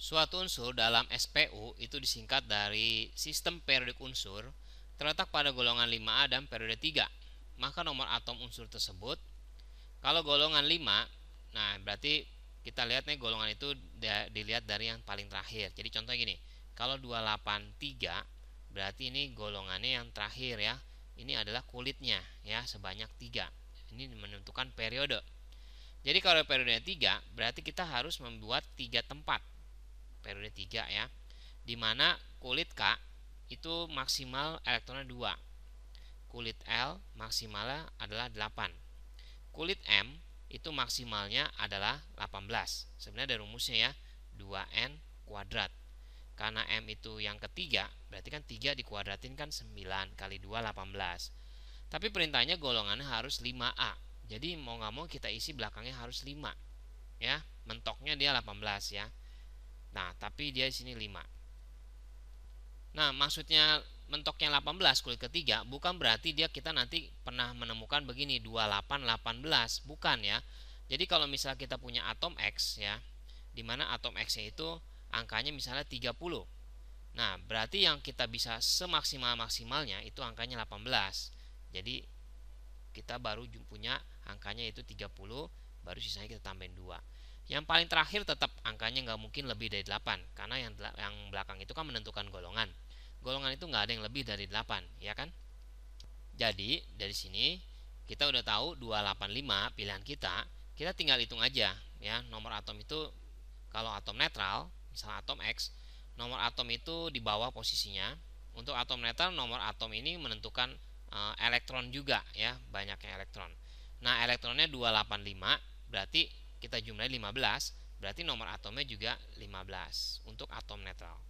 Suatu unsur dalam SPU itu disingkat dari sistem periodik unsur terletak pada golongan 5A dan periode 3. Maka nomor atom unsur tersebut kalau golongan 5, nah berarti kita lihat nih golongan itu dilihat dari yang paling terakhir. Jadi contoh gini, kalau 283 berarti ini golongannya yang terakhir ya. Ini adalah kulitnya ya sebanyak 3. Ini menentukan periode. Jadi kalau periode 3, berarti kita harus membuat 3 tempat tiga ya. Dimana kulit K itu maksimal elektronnya dua, Kulit L maksimalnya adalah 8. Kulit M itu maksimalnya adalah 18. Sebenarnya ada rumusnya ya 2N kuadrat. Karena M itu yang ketiga, berarti kan tiga dikuadratin kan 9 kali 2 18. Tapi perintahnya golongannya harus 5A. Jadi mau nggak mau kita isi belakangnya harus 5. Ya, mentoknya dia 18 ya. Nah, tapi dia di sini 5. Nah, maksudnya mentoknya 18 kulit ketiga bukan berarti dia kita nanti pernah menemukan begini 28 18, bukan ya. Jadi kalau misalnya kita punya atom X ya, di mana atom x itu angkanya misalnya 30. Nah, berarti yang kita bisa semaksimal-maksimalnya itu angkanya 18. Jadi kita baru punya angkanya itu 30, baru sisanya kita tambahin 2. Yang paling terakhir tetap angkanya nggak mungkin lebih dari 8 karena yang yang belakang itu kan menentukan golongan. Golongan itu nggak ada yang lebih dari 8, ya kan? Jadi dari sini kita udah tahu 285 pilihan kita, kita tinggal hitung aja ya nomor atom itu kalau atom netral, misalnya atom X, nomor atom itu di bawah posisinya. Untuk atom netral nomor atom ini menentukan e, elektron juga ya, banyaknya elektron. Nah, elektronnya 285 berarti kita jumlahi 15, berarti nomor atomnya juga 15 untuk atom netral.